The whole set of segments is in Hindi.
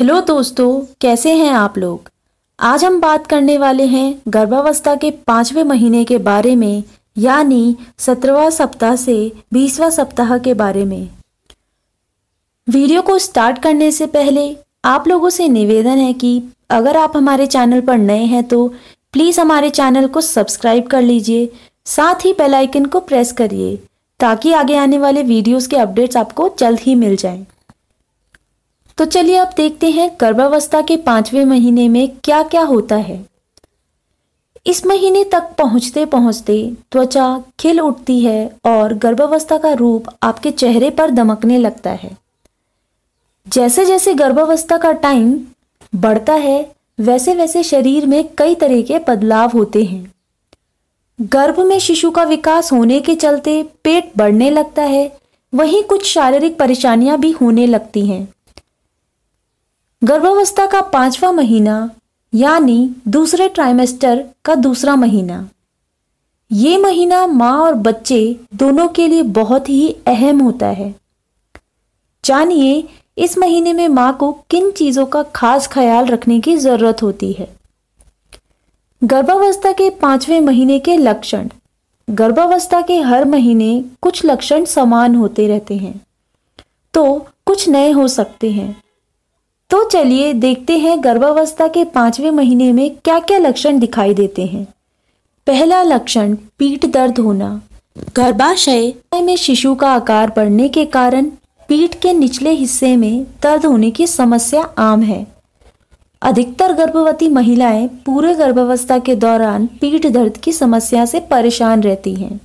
हेलो दोस्तों कैसे हैं आप लोग आज हम बात करने वाले हैं गर्भावस्था के पाँचवें महीने के बारे में यानी सत्रहवा सप्ताह से बीसवा सप्ताह के बारे में वीडियो को स्टार्ट करने से पहले आप लोगों से निवेदन है कि अगर आप हमारे चैनल पर नए हैं तो प्लीज़ हमारे चैनल को सब्सक्राइब कर लीजिए साथ ही बेल आइकन को प्रेस करिए ताकि आगे आने वाले वीडियोस के अपडेट्स आपको जल्द ही मिल जाएं। तो चलिए अब देखते हैं गर्भावस्था के पांचवें महीने में क्या क्या होता है इस महीने तक पहुंचते पहुंचते त्वचा खिल उठती है और गर्भावस्था का रूप आपके चेहरे पर दमकने लगता है जैसे जैसे गर्भावस्था का टाइम बढ़ता है वैसे वैसे शरीर में कई तरह के बदलाव होते हैं गर्भ में शिशु का विकास होने के चलते पेट बढ़ने लगता है वहीं कुछ शारीरिक परेशानियां भी होने लगती हैं गर्भावस्था का पांचवा महीना यानी दूसरे ट्राइमेस्टर का दूसरा महीना ये महीना माँ और बच्चे दोनों के लिए बहुत ही अहम होता है जानिए इस महीने में माँ को किन चीज़ों का खास ख्याल रखने की ज़रूरत होती है गर्भावस्था के पांचवें महीने के लक्षण गर्भावस्था के हर महीने कुछ लक्षण समान होते रहते हैं तो कुछ नए हो सकते हैं तो चलिए देखते हैं गर्भावस्था के पांचवें महीने में क्या क्या लक्षण दिखाई देते हैं पहला लक्षण पीठ दर्द होना गर्भाशय में शिशु का आकार बढ़ने के कारण पीठ के निचले हिस्से में दर्द होने की समस्या आम है अधिकतर गर्भवती महिलाएं पूरे गर्भावस्था के दौरान पीठ दर्द की समस्या से परेशान रहती हैं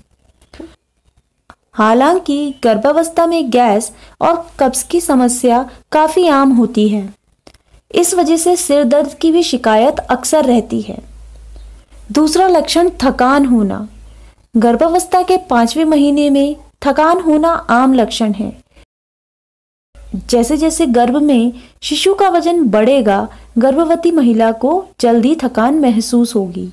हालांकि गर्भावस्था में गैस और कब्ज की समस्या काफ़ी आम होती है इस वजह से सिर दर्द की भी शिकायत अक्सर रहती है दूसरा लक्षण थकान होना गर्भावस्था के पांचवें महीने में थकान होना आम लक्षण है जैसे जैसे गर्भ में शिशु का वजन बढ़ेगा गर्भवती महिला को जल्दी थकान महसूस होगी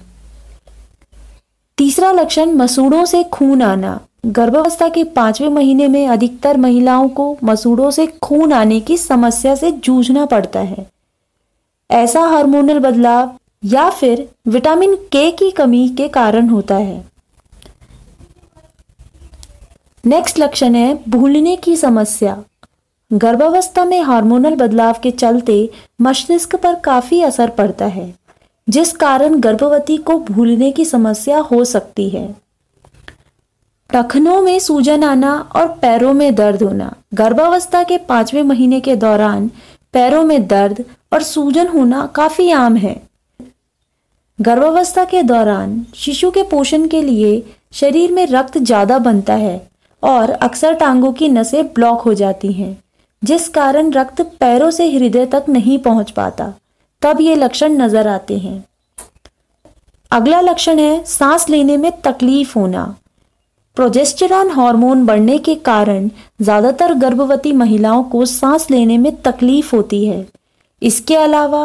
तीसरा लक्षण मसूड़ों से खून आना गर्भावस्था के पांचवें महीने में अधिकतर महिलाओं को मसूड़ों से खून आने की समस्या से जूझना पड़ता है ऐसा हार्मोनल बदलाव या फिर विटामिन के की कमी के कारण होता है नेक्स्ट लक्षण है भूलने की समस्या गर्भावस्था में हार्मोनल बदलाव के चलते मस्तिष्क पर काफी असर पड़ता है जिस कारण गर्भवती को भूलने की समस्या हो सकती है टखनों में सूजन आना और पैरों में दर्द होना गर्भावस्था के पांचवें महीने के दौरान पैरों में दर्द और सूजन होना काफी आम है गर्भावस्था के दौरान शिशु के पोषण के लिए शरीर में रक्त ज़्यादा बनता है और अक्सर टांगों की नसें ब्लॉक हो जाती हैं जिस कारण रक्त पैरों से हृदय तक नहीं पहुंच पाता तब ये लक्षण नज़र आते हैं अगला लक्षण है सांस लेने में तकलीफ होना प्रोजेस्टेरॉन हार्मोन बढ़ने के कारण ज़्यादातर गर्भवती महिलाओं को सांस लेने में तकलीफ होती है इसके अलावा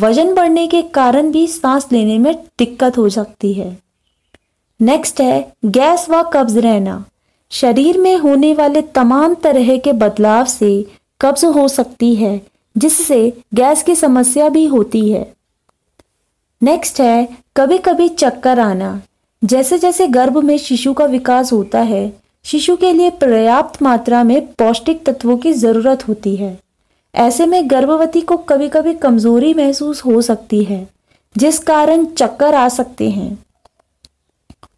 वजन बढ़ने के कारण भी सांस लेने में दिक्कत हो सकती है नेक्स्ट है गैस व कब्ज रहना शरीर में होने वाले तमाम तरह के बदलाव से कब्ज हो सकती है जिससे गैस की समस्या भी होती है नेक्स्ट है कभी कभी चक्कर आना जैसे जैसे गर्भ में शिशु का विकास होता है शिशु के लिए पर्याप्त मात्रा में पौष्टिक तत्वों की ज़रूरत होती है ऐसे में गर्भवती को कभी कभी कमजोरी महसूस हो सकती है जिस कारण चक्कर आ सकते हैं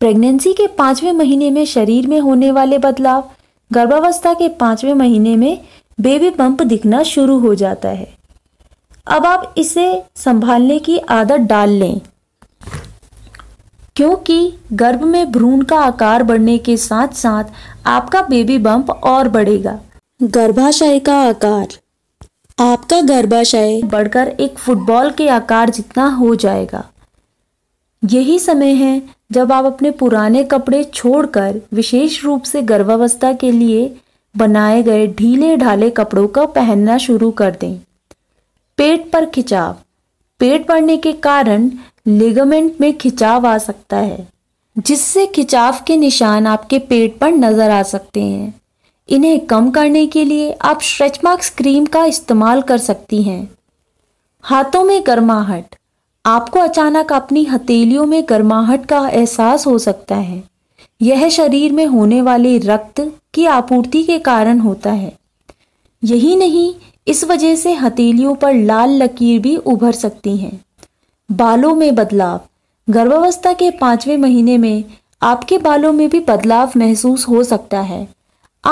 प्रेगनेंसी के पांचवें महीने में शरीर में होने वाले बदलाव गर्भावस्था के पांचवें महीने में बेबी पंप दिखना शुरू हो जाता है अब आप इसे संभालने की आदत डाल लें क्योंकि गर्भ में भ्रूण का आकार बढ़ने के साथ साथ आपका बेबी बम्प और बढ़ेगा गर्भाशय का आकार आपका गर्भाशय बढ़कर एक फुटबॉल के आकार जितना हो जाएगा यही समय है जब आप अपने पुराने कपड़े छोड़कर विशेष रूप से गर्भावस्था के लिए बनाए गए ढीले ढाले कपड़ों का पहनना शुरू कर दें पेट पर खिंचाव पेट बढ़ने के कारण लिगामेंट में खिंचाव आ सकता है जिससे खिंचाव के निशान आपके पेट पर नजर आ सकते हैं इन्हें कम करने के लिए आप स्ट्रेच मार्क्स क्रीम का इस्तेमाल कर सकती हैं हाथों में गर्माहट आपको अचानक अपनी हथेलियों में गर्माहट का एहसास हो सकता है यह शरीर में होने वाले रक्त की आपूर्ति के कारण होता है यही नहीं इस वजह से हथेलियों पर लाल लकीर भी उभर सकती हैं बालों में बदलाव गर्भावस्था के पांचवें महीने में आपके बालों में भी बदलाव महसूस हो सकता है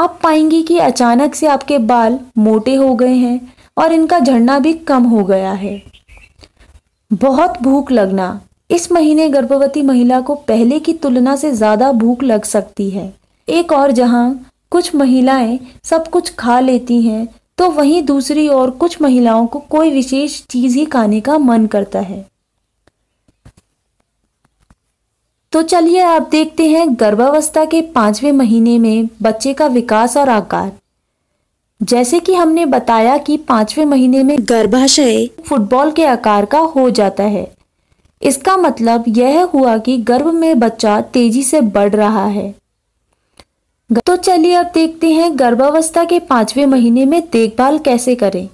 आप पाएंगे कि अचानक से आपके बाल मोटे हो गए हैं और इनका झड़ना भी कम हो गया है बहुत भूख लगना इस महीने गर्भवती महिला को पहले की तुलना से ज़्यादा भूख लग सकती है एक और जहां कुछ महिलाएं सब कुछ खा लेती हैं तो वहीं दूसरी ओर कुछ महिलाओं को कोई विशेष चीज़ ही खाने का मन करता है तो चलिए आप देखते हैं गर्भावस्था के पांचवें महीने में बच्चे का विकास और आकार जैसे कि हमने बताया कि पांचवें महीने में गर्भाशय फुटबॉल के आकार का हो जाता है इसका मतलब यह हुआ कि गर्भ में बच्चा तेजी से बढ़ रहा है तो चलिए अब देखते हैं गर्भावस्था के पांचवें महीने में देखभाल कैसे करें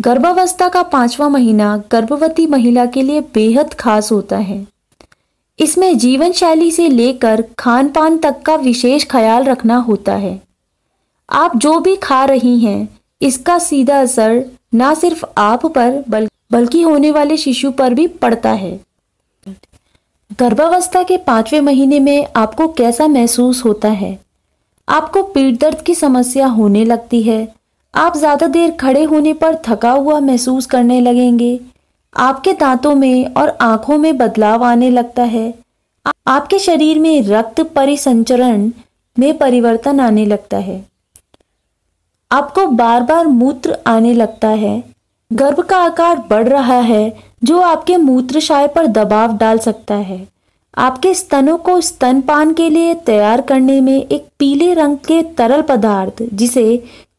गर्भावस्था का पांचवा महीना गर्भवती महिला के लिए बेहद खास होता है इसमें जीवन शैली से लेकर खान पान तक का विशेष ख्याल रखना होता है आप जो भी खा रही हैं इसका सीधा असर न सिर्फ आप पर बल्कि होने वाले शिशु पर भी पड़ता है गर्भावस्था के पांचवे महीने में आपको कैसा महसूस होता है आपको पीठ दर्द की समस्या होने लगती है आप ज़्यादा देर खड़े होने पर थका हुआ महसूस करने लगेंगे आपके दांतों में और आंखों में बदलाव आने लगता है आपके शरीर में रक्त परिसंचरण में परिवर्तन आने लगता है आपको बार बार मूत्र आने लगता है गर्भ का आकार बढ़ रहा है जो आपके मूत्रशाय पर दबाव डाल सकता है आपके स्तनों को स्तनपान के लिए तैयार करने में एक पीले रंग के तरल पदार्थ जिसे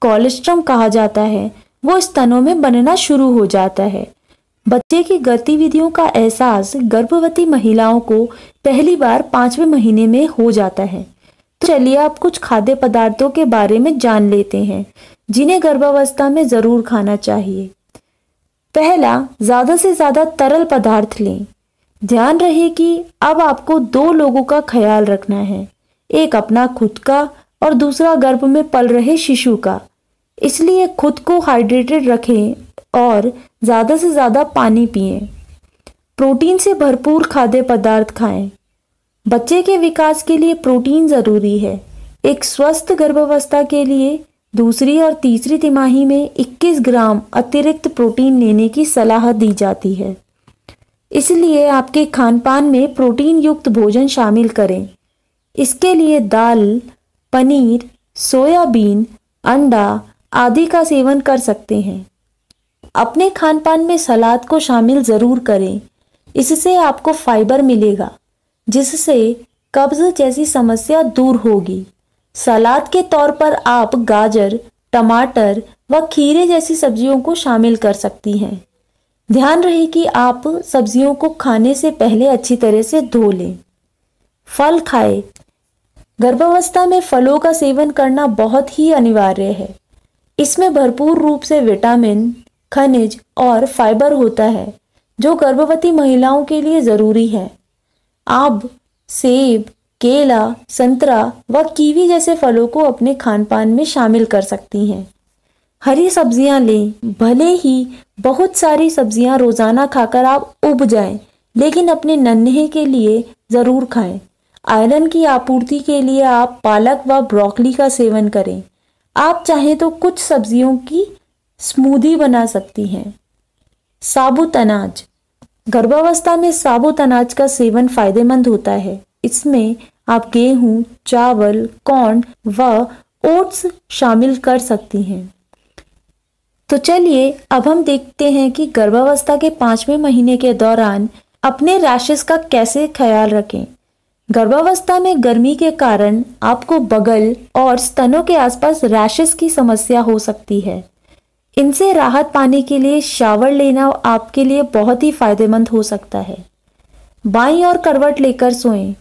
कोलेस्ट्रम कहा जाता है वो स्तनों में बनना शुरू हो जाता है बच्चे की गतिविधियों का एहसास गर्भवती महिलाओं को पहली बार पांचवें महीने में हो जाता है तो चलिए आप कुछ खाद्य पदार्थों के बारे में जान लेते हैं जिन्हें गर्भावस्था में ज़रूर खाना चाहिए पहला ज़्यादा से ज़्यादा तरल पदार्थ लें ध्यान रहे कि अब आपको दो लोगों का ख्याल रखना है एक अपना खुद का और दूसरा गर्भ में पल रहे शिशु का इसलिए खुद को हाइड्रेटेड रखें और ज़्यादा से ज़्यादा पानी पिए प्रोटीन से भरपूर खाद्य पदार्थ खाएं बच्चे के विकास के लिए प्रोटीन ज़रूरी है एक स्वस्थ गर्भावस्था के लिए दूसरी और तीसरी तिमाही में 21 ग्राम अतिरिक्त प्रोटीन लेने की सलाह दी जाती है इसलिए आपके खान पान में प्रोटीन युक्त भोजन शामिल करें इसके लिए दाल पनीर सोयाबीन अंडा आदि का सेवन कर सकते हैं अपने खान पान में सलाद को शामिल ज़रूर करें इससे आपको फाइबर मिलेगा जिससे कब्ज जैसी समस्या दूर होगी सलाद के तौर पर आप गाजर टमाटर व खीरे जैसी सब्जियों को शामिल कर सकती हैं ध्यान रहे कि आप सब्जियों को खाने से पहले अच्छी तरह से धो लें फल खाएं गर्भावस्था में फलों का सेवन करना बहुत ही अनिवार्य है इसमें भरपूर रूप से विटामिन खनिज और फाइबर होता है जो गर्भवती महिलाओं के लिए ज़रूरी है आब सेब केला संतरा व कीवी जैसे फलों को अपने खान पान में शामिल कर सकती हैं हरी सब्जियां लें भले ही बहुत सारी सब्जियां रोज़ाना खाकर आप उब जाएं, लेकिन अपने नन्हे के लिए ज़रूर खाएं। आयरन की आपूर्ति के लिए आप पालक व ब्रोकली का सेवन करें आप चाहें तो कुछ सब्जियों की स्मूदी बना सकती हैं साबुत अनाज गर्भावस्था में साबुत अनाज का सेवन फायदेमंद होता है इसमें आप गेहूं चावल कॉर्न व ओट्स शामिल कर सकती हैं तो चलिए अब हम देखते हैं कि गर्भावस्था के पाँचवें महीने के दौरान अपने रैशेस का कैसे ख्याल रखें गर्भावस्था में गर्मी के कारण आपको बगल और स्तनों के आसपास रैशेस की समस्या हो सकती है इनसे राहत पाने के लिए शावर लेना आपके लिए बहुत ही फायदेमंद हो सकता है बाई और करवट लेकर सोएं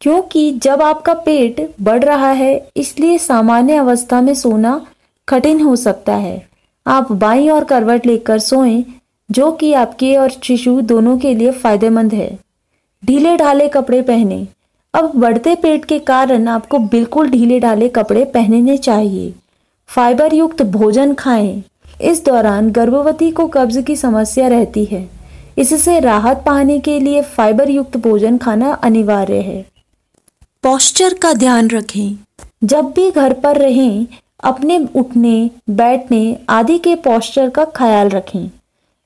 क्योंकि जब आपका पेट बढ़ रहा है इसलिए सामान्य अवस्था में सोना कठिन हो सकता है आप बाई और करवट लेकर सोएं जो कि आपके और शिशु दोनों के लिए फायदेमंद है ढीले ढाले कपड़े पहने अब बढ़ते पेट के कारण आपको बिल्कुल ढीले ढाले कपड़े पहनने चाहिए फाइबर युक्त भोजन खाएं इस दौरान गर्भवती को कब्ज की समस्या रहती है इससे राहत पाने के लिए फाइबर युक्त भोजन खाना अनिवार्य है पॉस्चर का ध्यान रखें जब भी घर पर रहें अपने उठने बैठने आदि के पॉस्चर का ख्याल रखें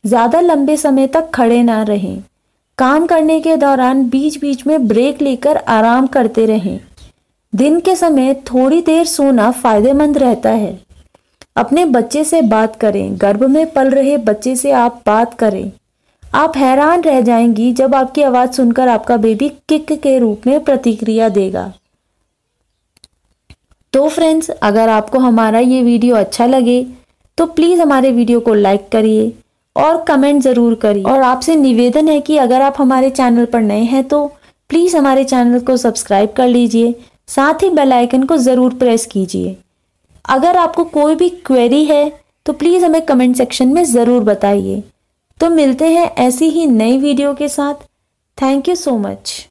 ज़्यादा लंबे समय तक खड़े ना रहें काम करने के दौरान बीच बीच में ब्रेक लेकर आराम करते रहें दिन के समय थोड़ी देर सोना फायदेमंद रहता है अपने बच्चे से बात करें गर्भ में पल रहे बच्चे से आप बात करें आप हैरान रह जाएंगी जब आपकी आवाज़ सुनकर आपका बेबी किक के रूप में प्रतिक्रिया देगा तो फ्रेंड्स अगर आपको हमारा ये वीडियो अच्छा लगे तो प्लीज़ हमारे वीडियो को लाइक करिए और कमेंट ज़रूर करिए और आपसे निवेदन है कि अगर आप हमारे चैनल पर नए हैं तो प्लीज़ हमारे चैनल को सब्सक्राइब कर लीजिए साथ ही बेल आइकन को ज़रूर प्रेस कीजिए अगर आपको कोई भी क्वेरी है तो प्लीज़ हमें कमेंट सेक्शन में ज़रूर बताइए तो मिलते हैं ऐसी ही नई वीडियो के साथ थैंक यू सो मच